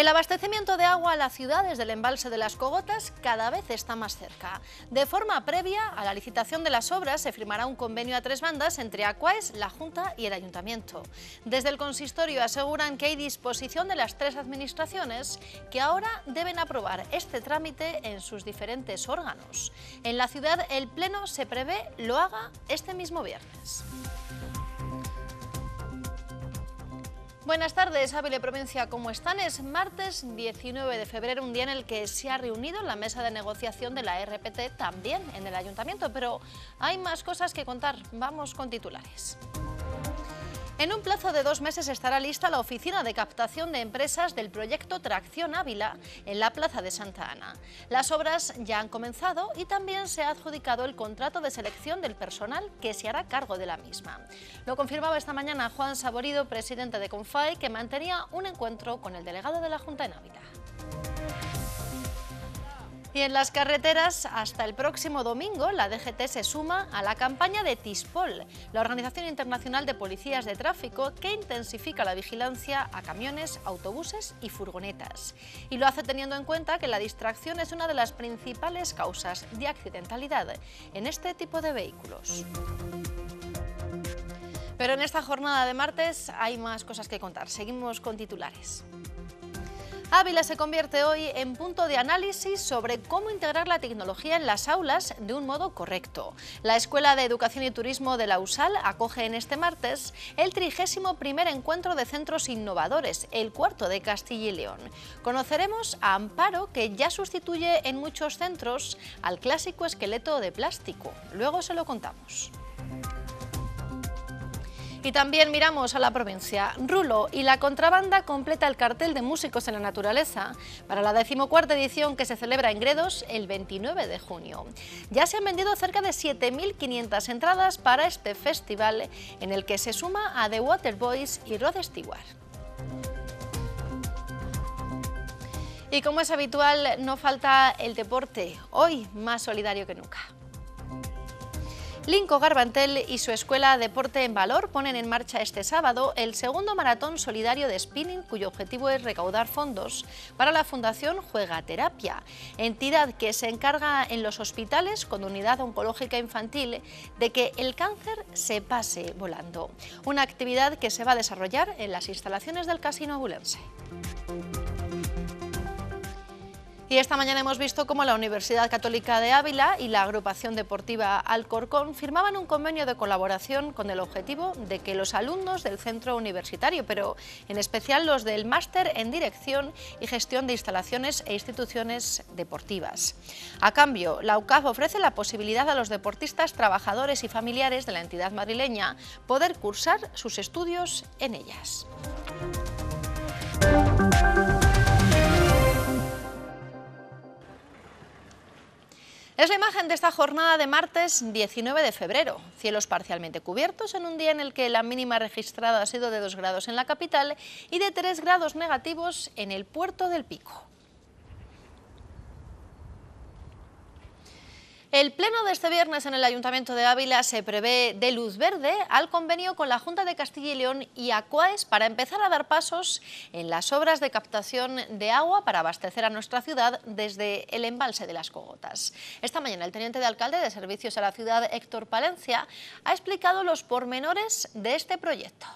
El abastecimiento de agua a la ciudad desde el embalse de las Cogotas cada vez está más cerca. De forma previa a la licitación de las obras se firmará un convenio a tres bandas entre ACUAES, la Junta y el Ayuntamiento. Desde el consistorio aseguran que hay disposición de las tres administraciones que ahora deben aprobar este trámite en sus diferentes órganos. En la ciudad el Pleno se prevé lo haga este mismo viernes. Buenas tardes, Ávila Provincia, ¿cómo están? Es martes 19 de febrero, un día en el que se ha reunido la mesa de negociación de la RPT también en el Ayuntamiento, pero hay más cosas que contar. Vamos con titulares. En un plazo de dos meses estará lista la oficina de captación de empresas del proyecto Tracción Ávila en la Plaza de Santa Ana. Las obras ya han comenzado y también se ha adjudicado el contrato de selección del personal que se hará cargo de la misma. Lo confirmaba esta mañana Juan Saborido, presidente de CONFAE, que mantenía un encuentro con el delegado de la Junta en Ávila. Y en las carreteras, hasta el próximo domingo, la DGT se suma a la campaña de TISPOL, la Organización Internacional de Policías de Tráfico, que intensifica la vigilancia a camiones, autobuses y furgonetas. Y lo hace teniendo en cuenta que la distracción es una de las principales causas de accidentalidad en este tipo de vehículos. Pero en esta jornada de martes hay más cosas que contar. Seguimos con titulares. Ávila se convierte hoy en punto de análisis sobre cómo integrar la tecnología en las aulas de un modo correcto. La Escuela de Educación y Turismo de la USAL acoge en este martes el 31 encuentro de centros innovadores, el cuarto de Castilla y León. Conoceremos a Amparo, que ya sustituye en muchos centros al clásico esqueleto de plástico. Luego se lo contamos. Y también miramos a la provincia. Rulo y la contrabanda completa el cartel de músicos en la naturaleza para la decimocuarta edición que se celebra en Gredos el 29 de junio. Ya se han vendido cerca de 7.500 entradas para este festival en el que se suma a The Waterboys y Rod Stewart. Y como es habitual, no falta el deporte, hoy más solidario que nunca. Linco Garbantel y su escuela Deporte en Valor ponen en marcha este sábado el segundo maratón solidario de spinning cuyo objetivo es recaudar fondos para la Fundación Juega Terapia, entidad que se encarga en los hospitales con unidad oncológica infantil de que el cáncer se pase volando. Una actividad que se va a desarrollar en las instalaciones del Casino Abulense. Y esta mañana hemos visto cómo la Universidad Católica de Ávila y la agrupación deportiva Alcorcón firmaban un convenio de colaboración con el objetivo de que los alumnos del centro universitario, pero en especial los del máster en dirección y gestión de instalaciones e instituciones deportivas. A cambio, la UCAF ofrece la posibilidad a los deportistas, trabajadores y familiares de la entidad madrileña poder cursar sus estudios en ellas. Es la imagen de esta jornada de martes 19 de febrero. Cielos parcialmente cubiertos en un día en el que la mínima registrada ha sido de 2 grados en la capital y de 3 grados negativos en el puerto del Pico. El pleno de este viernes en el Ayuntamiento de Ávila se prevé de luz verde al convenio con la Junta de Castilla y León y Acuaes para empezar a dar pasos en las obras de captación de agua para abastecer a nuestra ciudad desde el embalse de las Cogotas. Esta mañana el teniente de alcalde de Servicios a la Ciudad, Héctor Palencia, ha explicado los pormenores de este proyecto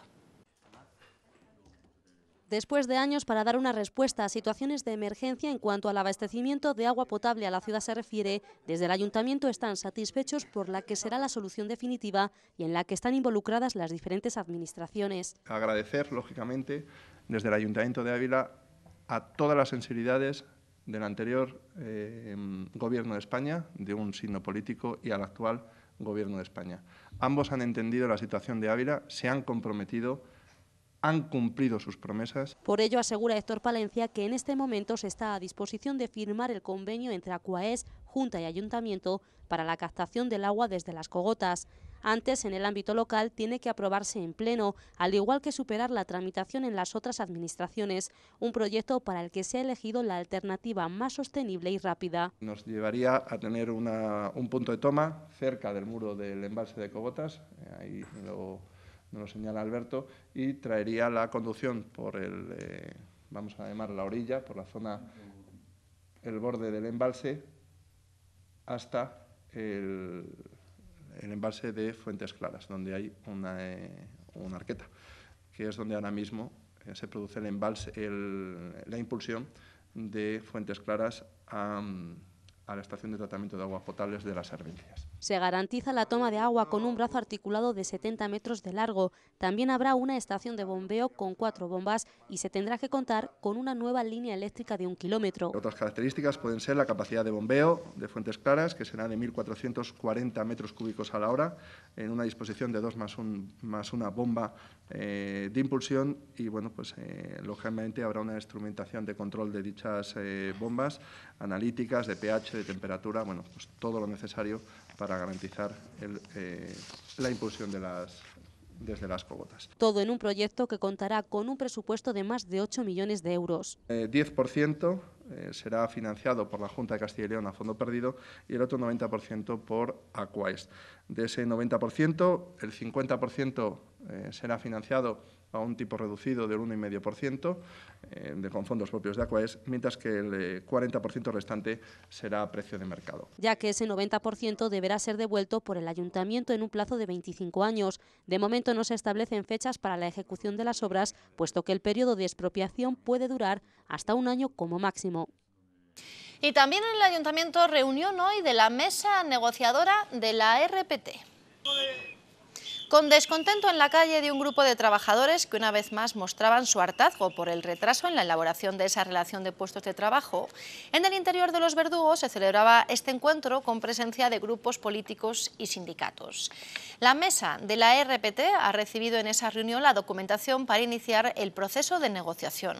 después de años para dar una respuesta a situaciones de emergencia en cuanto al abastecimiento de agua potable a la ciudad se refiere, desde el ayuntamiento están satisfechos por la que será la solución definitiva y en la que están involucradas las diferentes administraciones. Agradecer, lógicamente, desde el ayuntamiento de Ávila a todas las sensibilidades del anterior eh, Gobierno de España, de un signo político, y al actual Gobierno de España. Ambos han entendido la situación de Ávila, se han comprometido han cumplido sus promesas. Por ello asegura Héctor Palencia que en este momento se está a disposición de firmar el convenio entre Acuaes, Junta y Ayuntamiento para la captación del agua desde las cogotas. Antes, en el ámbito local, tiene que aprobarse en pleno, al igual que superar la tramitación en las otras administraciones, un proyecto para el que se ha elegido la alternativa más sostenible y rápida. Nos llevaría a tener un punto de toma cerca del muro del embalse de Cogotas. Eh, ahí lo nos lo señala Alberto, y traería la conducción por el, eh, vamos a llamar la orilla, por la zona, el borde del embalse, hasta el, embalse de Fuentes Claras, donde hay una, eh, arqueta, que es donde ahora mismo eh, se produce el embalse, la impulsión de Fuentes Claras a, mm, la estación de tratamiento de aguas potables de las servencias. Se garantiza la toma de agua con un brazo articulado de 70 metros de largo. También habrá una estación de bombeo con cuatro bombas y se tendrá que contar con una nueva línea eléctrica de un kilómetro. Otras características pueden ser la capacidad de bombeo de fuentes claras, que será de 1.440 metros cúbicos a la hora, en una disposición de dos más, un, más una bomba eh, de impulsión y, bueno, pues eh, lógicamente habrá una instrumentación de control de dichas eh, bombas, analíticas, de pH, de temperatura, bueno, pues todo lo necesario para garantizar eh, la impulsión de las, desde las cogotas. Todo en un proyecto que contará con un presupuesto de más de 8 millones de euros. El eh, 10% eh, será financiado por la Junta de Castilla y León a fondo perdido y el otro 90% por Aquaest. De ese 90%, el 50% será financiado a un tipo reducido del 1,5% eh, de, con fondos propios de Acuaes, mientras que el 40% eh, restante será a precio de mercado. Ya que ese 90% deberá ser devuelto por el ayuntamiento en un plazo de 25 años. De momento no se establecen fechas para la ejecución de las obras, puesto que el periodo de expropiación puede durar hasta un año como máximo. Y también el ayuntamiento reunión hoy de la mesa negociadora de la RPT con descontento en la calle de un grupo de trabajadores que una vez más mostraban su hartazgo por el retraso en la elaboración de esa relación de puestos de trabajo, en el interior de los verdugos se celebraba este encuentro con presencia de grupos políticos y sindicatos. La mesa de la RPT ha recibido en esa reunión la documentación para iniciar el proceso de negociación.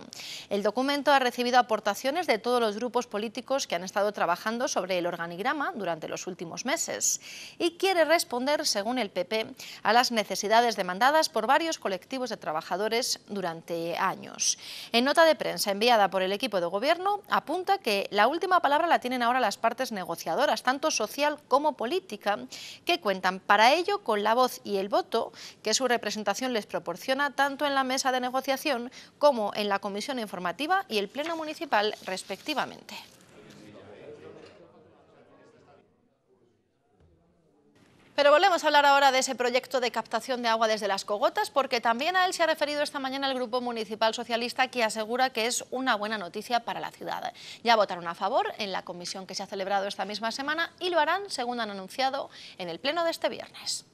El documento ha recibido aportaciones de todos los grupos políticos que han estado trabajando sobre el organigrama durante los últimos meses y quiere responder, según el PP, a las necesidades demandadas por varios colectivos de trabajadores durante años. En nota de prensa enviada por el equipo de gobierno apunta que la última palabra la tienen ahora las partes negociadoras, tanto social como política, que cuentan para ello con la voz y el voto que su representación les proporciona tanto en la mesa de negociación como en la comisión informativa y el pleno municipal respectivamente. Pero volvemos a hablar ahora de ese proyecto de captación de agua desde las cogotas, porque también a él se ha referido esta mañana el Grupo Municipal Socialista, que asegura que es una buena noticia para la ciudad. Ya votaron a favor en la comisión que se ha celebrado esta misma semana y lo harán, según han anunciado, en el pleno de este viernes.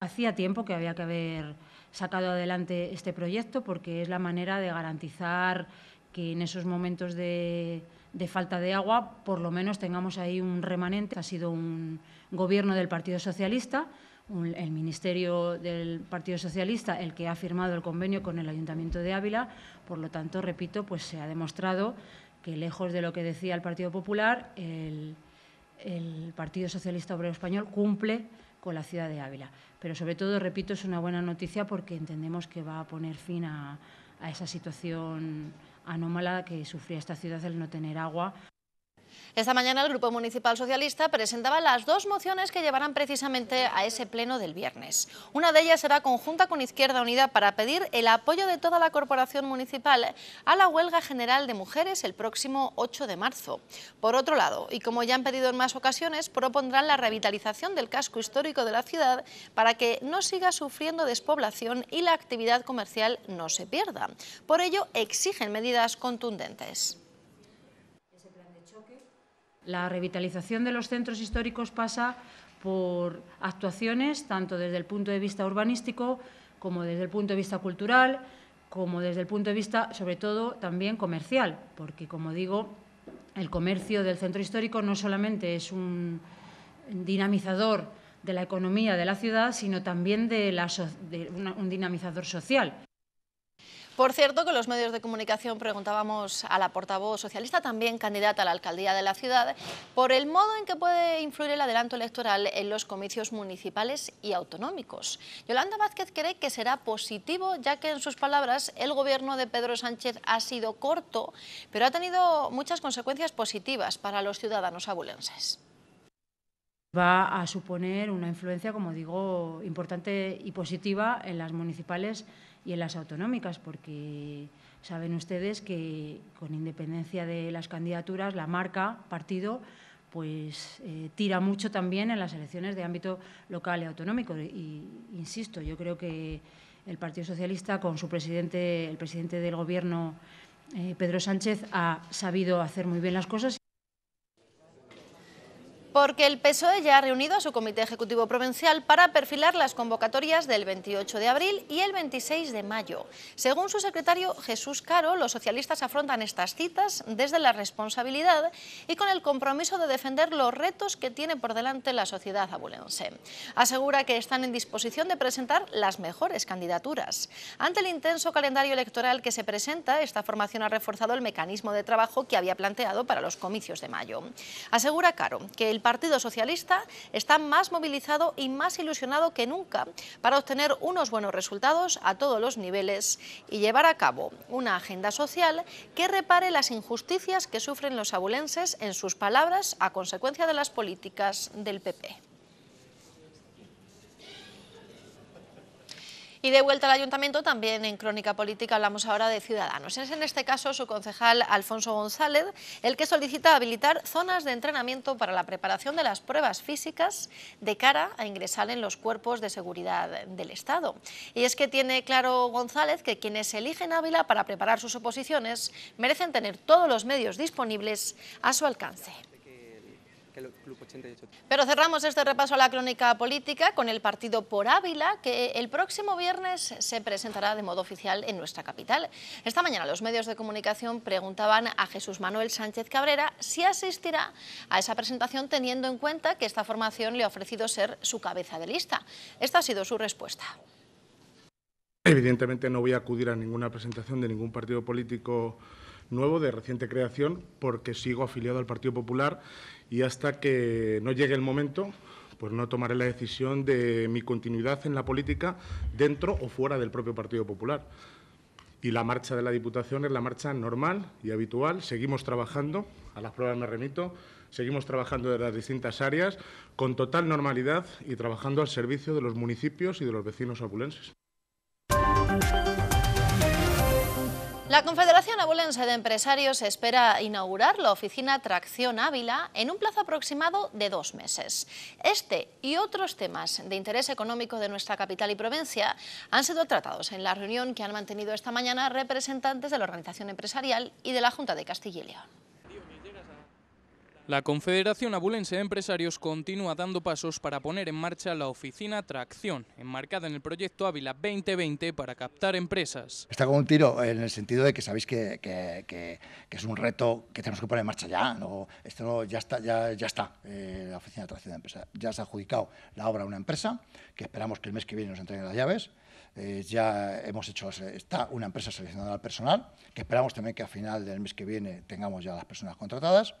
Hacía tiempo que había que haber sacado adelante este proyecto porque es la manera de garantizar que en esos momentos de de falta de agua, por lo menos tengamos ahí un remanente. Ha sido un gobierno del Partido Socialista, el Ministerio del Partido Socialista, el que ha firmado el convenio con el Ayuntamiento de Ávila. Por lo tanto, repito, pues se ha demostrado que lejos de lo que decía el Partido Popular, el, Partido Socialista Obrero Español cumple con la ciudad de Ávila. Pero sobre todo, repito, es una buena noticia porque entendemos que va a poner fin a esa situación anómala que sufría esta ciudad el no tener agua esta mañana el Grupo Municipal Socialista presentaba las dos mociones que llevarán precisamente a ese pleno del viernes. Una de ellas será conjunta con Izquierda Unida para pedir el apoyo de toda la Corporación Municipal a la huelga general de mujeres el próximo 8 de marzo. Por otro lado, y como ya han pedido en más ocasiones, propondrán la revitalización del casco histórico de la ciudad para que no siga sufriendo despoblación y la actividad comercial no se pierda. Por ello, exigen medidas contundentes. La revitalización de los centros históricos pasa por actuaciones tanto desde el punto de vista urbanístico como desde el punto de vista cultural, como desde el punto de vista, sobre todo, también comercial, porque, como digo, el comercio del centro histórico no solamente es un dinamizador de la economía de la ciudad, sino también de, un dinamizador social. Por cierto, que los medios de comunicación preguntábamos a la portavoz socialista, también candidata a la alcaldía de la ciudad, por el modo en que puede influir el adelanto electoral en los comicios municipales y autonómicos. Yolanda Vázquez cree que será positivo, ya que en sus palabras el gobierno de Pedro Sánchez ha sido corto, pero ha tenido muchas consecuencias positivas para los ciudadanos abulenses va a suponer una influencia, como digo, importante y positiva en las municipales y en las autonómicas, porque saben ustedes que con independencia de las candidaturas, la marca partido pues eh, tira mucho también en las elecciones de ámbito local y autonómico. Y insisto, yo creo que el Partido Socialista, con su presidente, el presidente del Gobierno, eh, Pedro Sánchez, ha sabido hacer muy bien las cosas porque el PSOE ya ha reunido a su Comité Ejecutivo Provincial para perfilar las convocatorias del 28 de abril y el 26 de mayo. Según su secretario Jesús Caro, los socialistas afrontan estas citas desde la responsabilidad y con el compromiso de defender los retos que tiene por delante la sociedad abulense. Asegura que están en disposición de presentar las mejores candidaturas. Ante el intenso calendario electoral que se presenta, esta formación ha reforzado el mecanismo de trabajo que había planteado para los comicios de mayo. Asegura Caro que el Partido Socialista está más movilizado y más ilusionado que nunca para obtener unos buenos resultados a todos los niveles y llevar a cabo una agenda social que repare las injusticias que sufren los abulenses en sus palabras a consecuencia de las políticas del PP. Y de vuelta al ayuntamiento, también en Crónica Política hablamos ahora de Ciudadanos. Es en este caso su concejal Alfonso González el que solicita habilitar zonas de entrenamiento para la preparación de las pruebas físicas de cara a ingresar en los cuerpos de seguridad del Estado. Y es que tiene claro González que quienes eligen Ávila para preparar sus oposiciones merecen tener todos los medios disponibles a su alcance. Pero cerramos este repaso a la crónica política con el partido por Ávila, que el próximo viernes se presentará de modo oficial en nuestra capital. Esta mañana los medios de comunicación preguntaban a Jesús Manuel Sánchez Cabrera si asistirá a esa presentación teniendo en cuenta que esta formación le ha ofrecido ser su cabeza de lista. Esta ha sido su respuesta. Evidentemente no voy a acudir a ninguna presentación de ningún partido político nuevo, de reciente creación, porque sigo afiliado al Partido Popular y hasta que no llegue el momento, pues no tomaré la decisión de mi continuidad en la política dentro o fuera del propio Partido Popular. Y la marcha de la Diputación es la marcha normal y habitual. Seguimos trabajando, a las pruebas me remito, seguimos trabajando de las distintas áreas con total normalidad y trabajando al servicio de los municipios y de los vecinos abulenses. La Confederación Abulense de Empresarios espera inaugurar la oficina Tracción Ávila en un plazo aproximado de dos meses. Este y otros temas de interés económico de nuestra capital y provincia han sido tratados en la reunión que han mantenido esta mañana representantes de la organización empresarial y de la Junta de Castilla y León. La Confederación Abulense de Empresarios continúa dando pasos para poner en marcha la oficina Tracción, enmarcada en el proyecto Ávila 2020 para captar empresas. Está como un tiro en el sentido de que sabéis que, es un reto que tenemos que poner en marcha ya. No, esto ya está, ya, ya está eh, la oficina de Tracción de Empresas. Ya se ha adjudicado la obra a una empresa que esperamos que el mes que viene nos entreguen las llaves. Eh, ya hemos hecho, está una empresa seleccionada al personal, que esperamos también que a final del mes que viene tengamos ya las personas contratadas.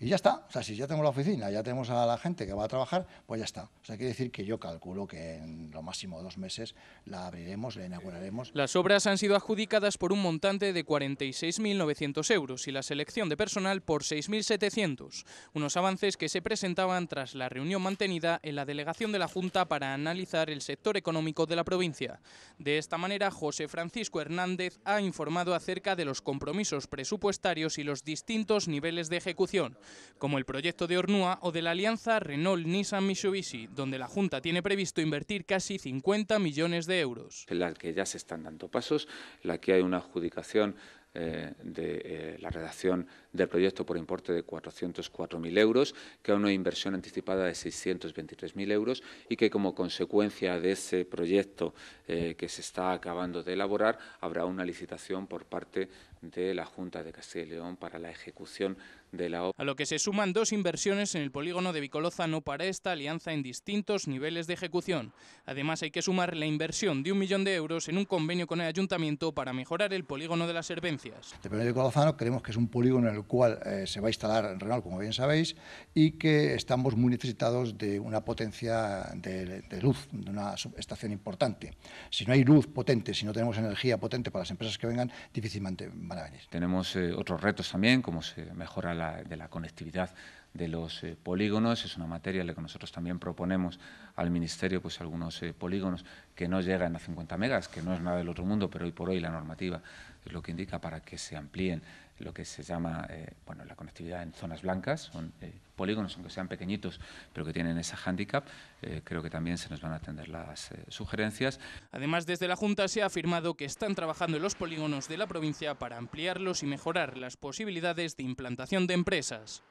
Y ya está, o sea, si ya tenemos la oficina, ya tenemos a la gente que va a trabajar, pues ya está. O sea, quiere decir que yo calculo que en lo máximo dos meses la abriremos, la inauguraremos. Las obras han sido adjudicadas por un montante de 46.900 euros y la selección de personal por 6.700, unos avances que se presentaban tras la reunión mantenida en la delegación de la Junta para analizar el sector económico de la provincia. De esta manera, José Francisco Hernández ha informado acerca de los compromisos presupuestarios y los distintos niveles de ejecución como el proyecto de Ornua o de la alianza Renault-Nissan-Mitsubishi, donde la Junta tiene previsto invertir casi 50 millones de euros. En la que ya se están dando pasos, la que hay una adjudicación eh, de eh, la redacción del proyecto por importe de 404.000 euros, que a una inversión anticipada de 623.000 euros y que como consecuencia de ese proyecto eh, que se está acabando de elaborar habrá una licitación por parte de la Junta de Castilla y León para la ejecución de la A lo que se suman dos inversiones en el polígono de Vicolozano para esta alianza en distintos niveles de ejecución. Además hay que sumar la inversión de un millón de euros en un convenio con el ayuntamiento para mejorar el polígono de las Herbencias. El polígono de Vicolozano creemos que es un polígono en el cual eh, se va a instalar en Renault, como bien sabéis, y que estamos muy necesitados de una potencia de, luz, de una estación importante. Si no hay luz potente, si no tenemos energía potente para las empresas que vengan, difícilmente van a venir. Tenemos eh, otros retos también, como se mejora la, de la conectividad de los eh, polígonos. Es una materia en la que nosotros también proponemos al Ministerio pues, algunos eh, polígonos que no llegan a 50 megas, que no es nada del otro mundo, pero hoy por hoy la normativa es lo que indica para que se amplíen lo que se llama eh, bueno, la conectividad en zonas blancas, son eh, polígonos, aunque sean pequeñitos, pero que tienen esa hándicap. Eh, creo que también se nos van a atender las sugerencias. Además, desde la Junta se ha afirmado que están trabajando en los polígonos de la provincia para ampliarlos y mejorar las posibilidades de implantación de empresas.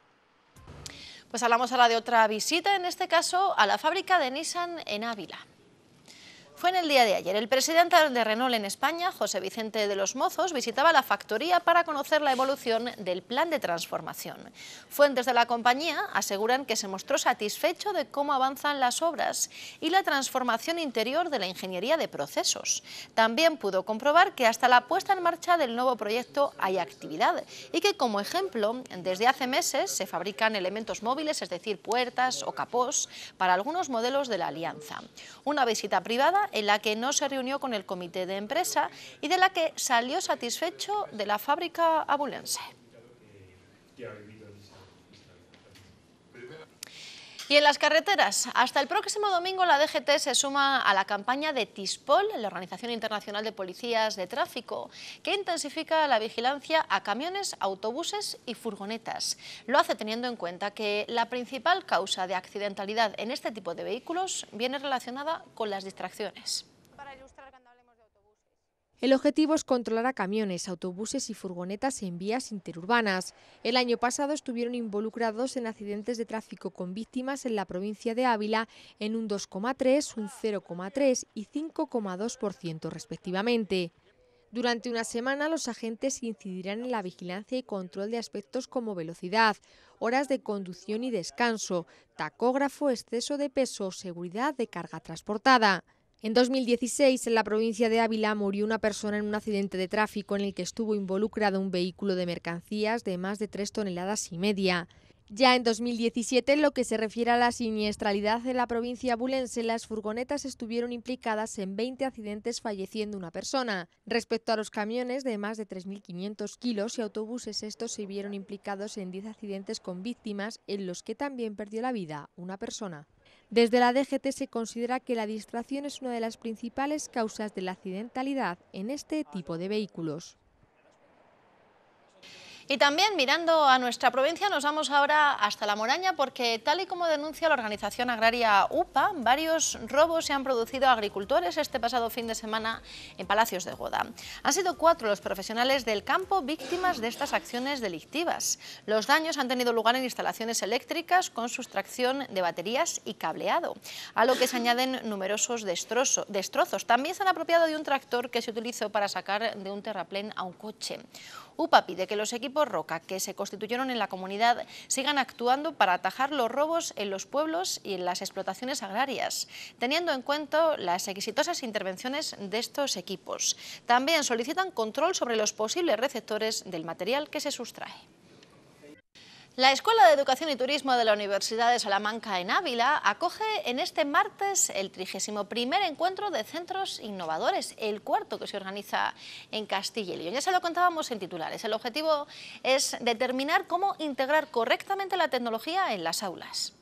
Pues hablamos ahora de otra visita, en este caso a la fábrica de Nissan en Ávila. Fue en el día de ayer. El presidente de Renault en España, José Vicente de los Mozos, visitaba la factoría para conocer la evolución del plan de transformación. Fuentes de la compañía aseguran que se mostró satisfecho de cómo avanzan las obras y la transformación interior de la ingeniería de procesos. También pudo comprobar que hasta la puesta en marcha del nuevo proyecto hay actividad y que, como ejemplo, desde hace meses se fabrican elementos móviles, es decir, puertas o capós, para algunos modelos de la Alianza. Una visita privada en la que no se reunió con el comité de empresa y de la que salió satisfecho de la fábrica abulense. Y en las carreteras, hasta el próximo domingo la DGT se suma a la campaña de TISPOL, la Organización Internacional de Policías de Tráfico, que intensifica la vigilancia a camiones, autobuses y furgonetas. Lo hace teniendo en cuenta que la principal causa de accidentalidad en este tipo de vehículos viene relacionada con las distracciones. El objetivo es controlar a camiones, autobuses y furgonetas en vías interurbanas. El año pasado estuvieron involucrados en accidentes de tráfico con víctimas en la provincia de Ávila en un 2,3, un 0,3 y 5,2% respectivamente. Durante una semana los agentes incidirán en la vigilancia y control de aspectos como velocidad, horas de conducción y descanso, tacógrafo, exceso de peso, seguridad de carga transportada. En 2016, en la provincia de Ávila, murió una persona en un accidente de tráfico en el que estuvo involucrado un vehículo de mercancías de más de 3 toneladas y media. Ya en 2017, en lo que se refiere a la siniestralidad en la provincia abulense las furgonetas estuvieron implicadas en 20 accidentes falleciendo una persona. Respecto a los camiones de más de 3.500 kilos y autobuses, estos se vieron implicados en 10 accidentes con víctimas, en los que también perdió la vida una persona. Desde la DGT se considera que la distracción es una de las principales causas de la accidentalidad en este tipo de vehículos. Y también mirando a nuestra provincia nos vamos ahora hasta La Moraña porque tal y como denuncia la organización agraria UPA, varios robos se han producido a agricultores este pasado fin de semana en Palacios de Goda. Han sido cuatro los profesionales del campo víctimas de estas acciones delictivas. Los daños han tenido lugar en instalaciones eléctricas con sustracción de baterías y cableado, a lo que se añaden numerosos destrozos. También se han apropiado de un tractor que se utilizó para sacar de un terraplén a un coche. UPA pide que los equipos Roca que se constituyeron en la comunidad sigan actuando para atajar los robos en los pueblos y en las explotaciones agrarias, teniendo en cuenta las exitosas intervenciones de estos equipos. También solicitan control sobre los posibles receptores del material que se sustrae. La Escuela de Educación y Turismo de la Universidad de Salamanca en Ávila acoge en este martes el 31 encuentro de centros innovadores, el cuarto que se organiza en Castilla y León. Ya se lo contábamos en titulares. El objetivo es determinar cómo integrar correctamente la tecnología en las aulas.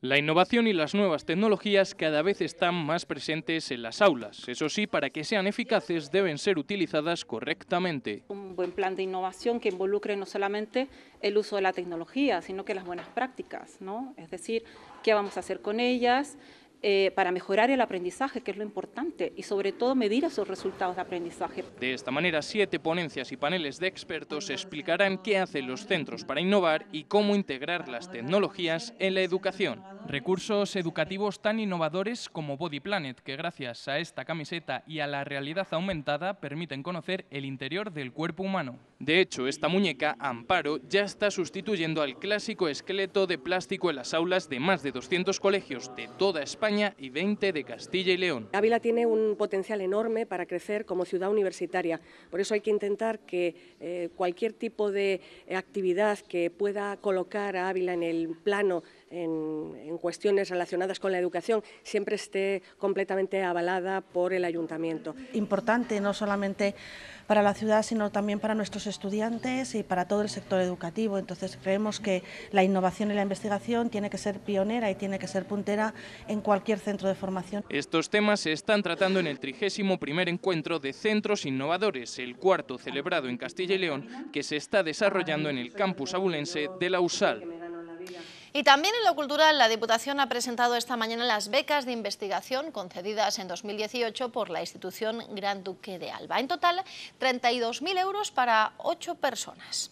La innovación y las nuevas tecnologías cada vez están más presentes en las aulas. Eso sí, para que sean eficaces deben ser utilizadas correctamente. Un buen plan de innovación que involucre no solamente el uso de la tecnología, sino que las buenas prácticas, ¿no? Es decir, qué vamos a hacer con ellas, eh, para mejorar el aprendizaje, que es lo importante, y sobre todo medir esos resultados de aprendizaje. De esta manera, siete ponencias y paneles de expertos explicarán qué hacen los centros para innovar y cómo integrar las tecnologías en la educación. Recursos educativos tan innovadores como Body Planet, que gracias a esta camiseta y a la realidad aumentada permiten conocer el interior del cuerpo humano. De hecho, esta muñeca, Amparo, ya está sustituyendo al clásico esqueleto de plástico en las aulas de más de 200 colegios de toda España y 20 de Castilla y León. Ávila tiene un potencial enorme para crecer como ciudad universitaria. Por eso hay que intentar que eh, cualquier tipo de actividad que pueda colocar a Ávila en el plano en, cuestiones relacionadas con la educación siempre esté completamente avalada por el ayuntamiento. Importante no solamente para la ciudad, sino también para nuestros estudiantes y para todo el sector educativo. Entonces creemos que la innovación y la investigación tiene que ser pionera y tiene que ser puntera en cualquier centro de formación. Estos temas se están tratando en el 31 primer encuentro de centros innovadores, el cuarto celebrado en Castilla y León, que se está desarrollando en el campus abulense de la USAL. Y también en lo cultural, la Diputación ha presentado esta mañana las becas de investigación concedidas en 2018 por la institución Gran Duque de Alba. En total, 32.000 euros para ocho personas.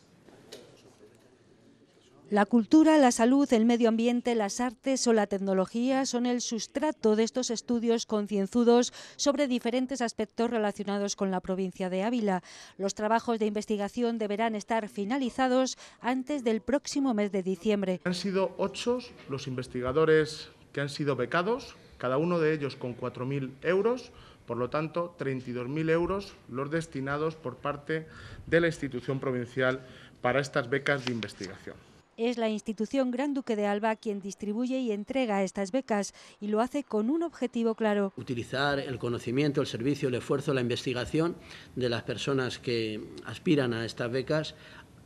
La cultura, la salud, el medio ambiente, las artes o la tecnología son el sustrato de estos estudios concienzudos sobre diferentes aspectos relacionados con la provincia de Ávila. Los trabajos de investigación deberán estar finalizados antes del próximo mes de diciembre. Han sido ocho los investigadores que han sido becados, cada uno de ellos con 4.000 euros por lo tanto, 32.000 euros los destinados por parte de la institución provincial para estas becas de investigación. Es la institución Gran Duque de Alba quien distribuye y entrega estas becas y lo hace con un objetivo claro. Utilizar el conocimiento, el servicio, el esfuerzo, la investigación de las personas que aspiran a estas becas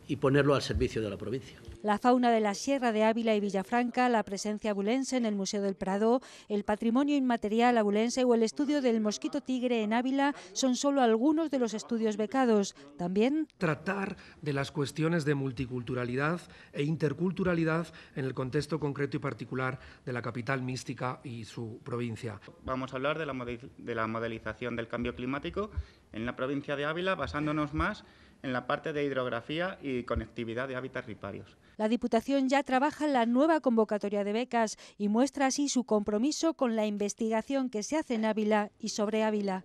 y ponerlo al servicio de la provincia la fauna de la Sierra de Ávila y Villafranca, la presencia abulense en el Museo del Prado, el patrimonio inmaterial abulense o el estudio del mosquito tigre en Ávila son solo algunos de los estudios becados. También tratar de las cuestiones de multiculturalidad e interculturalidad en el contexto concreto y particular de la capital mística y su provincia. Vamos a hablar de la, de la modelización del cambio climático en la provincia de Ávila basándonos más en la parte de hidrografía y conectividad de hábitats riparios. La Diputación ya trabaja en la nueva convocatoria de becas y muestra así su compromiso con la investigación que se hace en Ávila y sobre Ávila.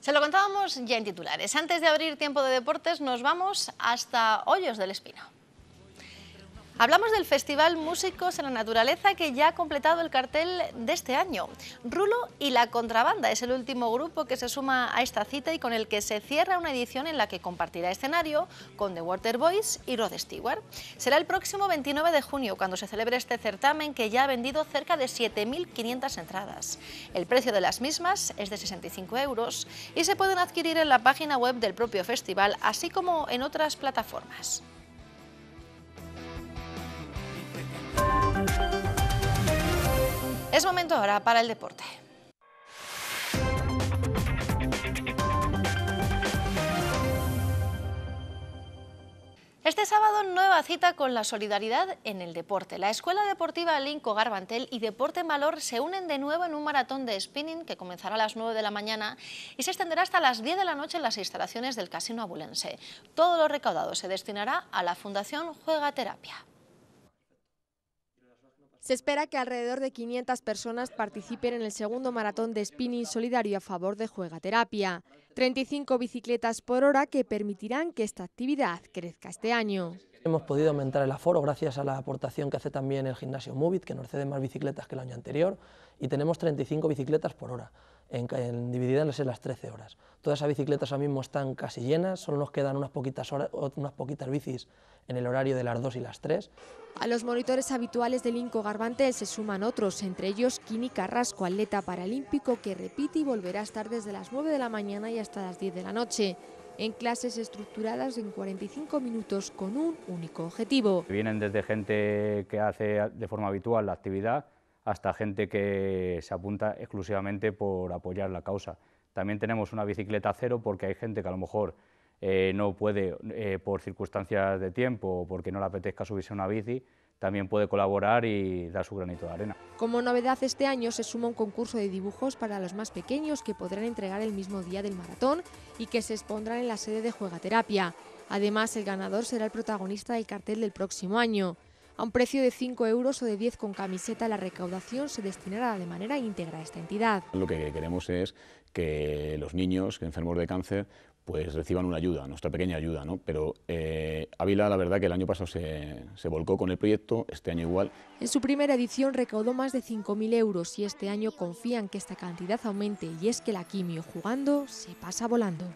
Se lo contábamos ya en titulares. Antes de abrir tiempo de deportes, nos vamos hasta Hoyos del Espino. Hablamos del Festival Músicos en la Naturaleza que ya ha completado el cartel de este año. Rulo y la Contrabanda es el último grupo que se suma a esta cita y con el que se cierra una edición en la que compartirá escenario con The Waterboys y Rod Stewart. Será el próximo 29 de junio cuando se celebre este certamen que ya ha vendido cerca de 7.500 entradas. El precio de las mismas es de 65 euros y se pueden adquirir en la página web del propio festival así como en otras plataformas. Es momento ahora para el deporte. Este sábado, nueva cita con la solidaridad en el deporte. La Escuela Deportiva Linco Garbantel y Deporte Malor se unen de nuevo en un maratón de spinning que comenzará a las 9 de la mañana y se extenderá hasta las 10 de la noche en las instalaciones del Casino Abulense. Todo lo recaudado se destinará a la Fundación Juega Terapia. Se espera que alrededor de 500 personas participen en el segundo maratón de spinning solidario a favor de Juega Terapia. 35 bicicletas por hora que permitirán que esta actividad crezca este año. Hemos podido aumentar el aforo gracias a la aportación que hace también el gimnasio Movit, que nos cede más bicicletas que el año anterior, y tenemos 35 bicicletas por hora, en, divididas en las 13 horas. Todas esas bicicletas ahora mismo están casi llenas, solo nos quedan unas poquitas, horas, unas poquitas bicis en el horario de las 2 y las 3. A los monitores habituales del Inco Garbante se suman otros, entre ellos Kini Carrasco, atleta paralímpico que repite y volverá a estar desde las 9 de la mañana y hasta las 10 de la noche en clases estructuradas en 45 minutos con un único objetivo. Vienen desde gente que hace de forma habitual la actividad hasta gente que se apunta exclusivamente por apoyar la causa. También tenemos una bicicleta cero porque hay gente que a lo mejor eh, no puede, eh, por circunstancias de tiempo o porque no le apetezca subirse a una bici, también puede colaborar y dar su granito de arena. Como novedad este año se suma un concurso de dibujos para los más pequeños que podrán entregar el mismo día del maratón y que se expondrán en la sede de Juegaterapia. Además, el ganador será el protagonista del cartel del próximo año. A un precio de 5 euros o de 10 con camiseta, la recaudación se destinará de manera íntegra a esta entidad. Lo que queremos es que los niños enfermos de cáncer pues reciban una ayuda, nuestra pequeña ayuda, ¿no? Pero eh, Ávila, la verdad que el año pasado se, se, volcó con el proyecto, este año igual. En su primera edición recaudó más de 5.000 euros y este año confían que esta cantidad aumente y es que la quimio jugando se pasa volando.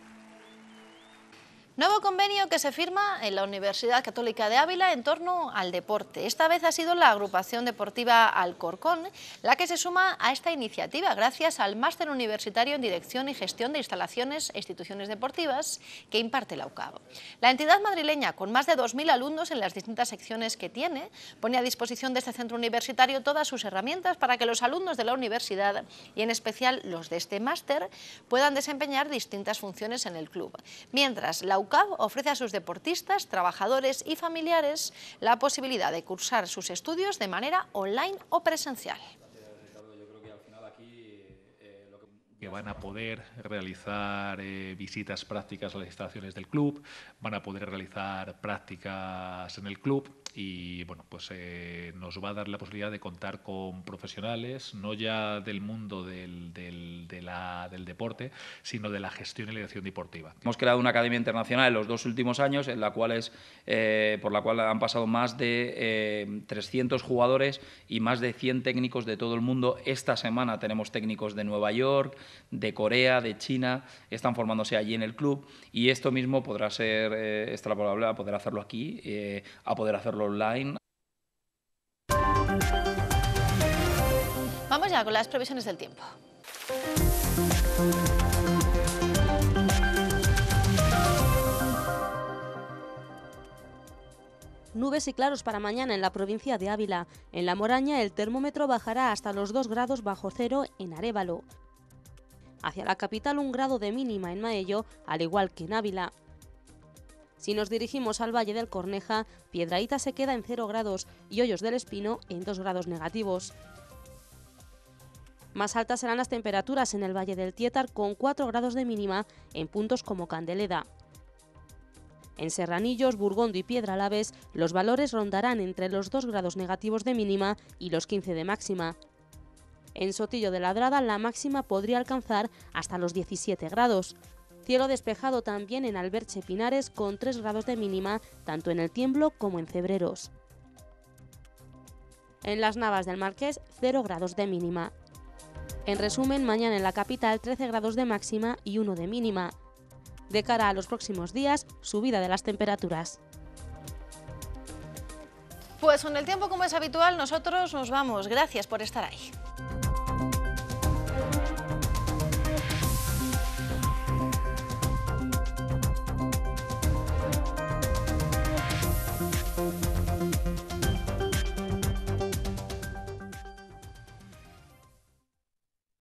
Nuevo convenio que se firma en la Universidad Católica de Ávila en torno al deporte. Esta vez ha sido la agrupación deportiva Alcorcón la que se suma a esta iniciativa gracias al Máster Universitario en Dirección y Gestión de Instalaciones e Instituciones Deportivas que imparte la UCAB. La entidad madrileña, con más de 2.000 alumnos en las distintas secciones que tiene, pone a disposición de este centro universitario todas sus herramientas para que los alumnos de la universidad y en especial los de este máster puedan desempeñar distintas funciones en el club. Mientras la UCAB ofrece a sus deportistas, trabajadores y familiares la posibilidad de cursar sus estudios de manera online o presencial. que van a poder realizar eh, visitas prácticas a las instalaciones del club, van a poder realizar prácticas en el club, y bueno, pues eh, nos va a dar la posibilidad de contar con profesionales, no ya del mundo del, del, de del deporte, sino de la gestión y la dirección deportiva. Hemos creado una academia internacional en los dos últimos años, en la cual es, eh, por la cual han pasado más de 300 eh, jugadores y más de 100 técnicos de todo el mundo. Esta semana tenemos técnicos de Nueva York, de Corea, de China, están formándose allí en el club y esto mismo podrá ser extrapolable a poder hacerlo aquí, a poder hacerlo Vamos ya con las previsiones del tiempo. Nubes y claros para mañana en la provincia de Ávila. En La Moraña el termómetro bajará hasta los 2 grados bajo cero en Arevalo. Hacia la capital un grado de mínima en Maello, al igual que en Ávila. Si nos dirigimos al Valle del Corneja, Piedraíta se queda en 0 grados y Hoyos del Espino en 2 grados negativos. Más altas serán las temperaturas en el Valle del Tietar con 4 grados de mínima en puntos como Candeleda. En Serranillos, Burgondo y Piedra Laves los valores rondarán entre los 2 grados negativos de mínima y los 15 de máxima. En Sotillo de Ladrada, la máxima podría alcanzar hasta los 17 grados. Cielo despejado también en Alberche Pinares con 3 grados de mínima, tanto en el Tiemblo como en Cebreros. En las Navas del Marqués, 0 grados de mínima. En resumen, mañana en la capital 13 grados de máxima y 1 de mínima. De cara a los próximos días, subida de las temperaturas. Pues con el tiempo, como es habitual, nosotros nos vamos. Gracias por estar ahí.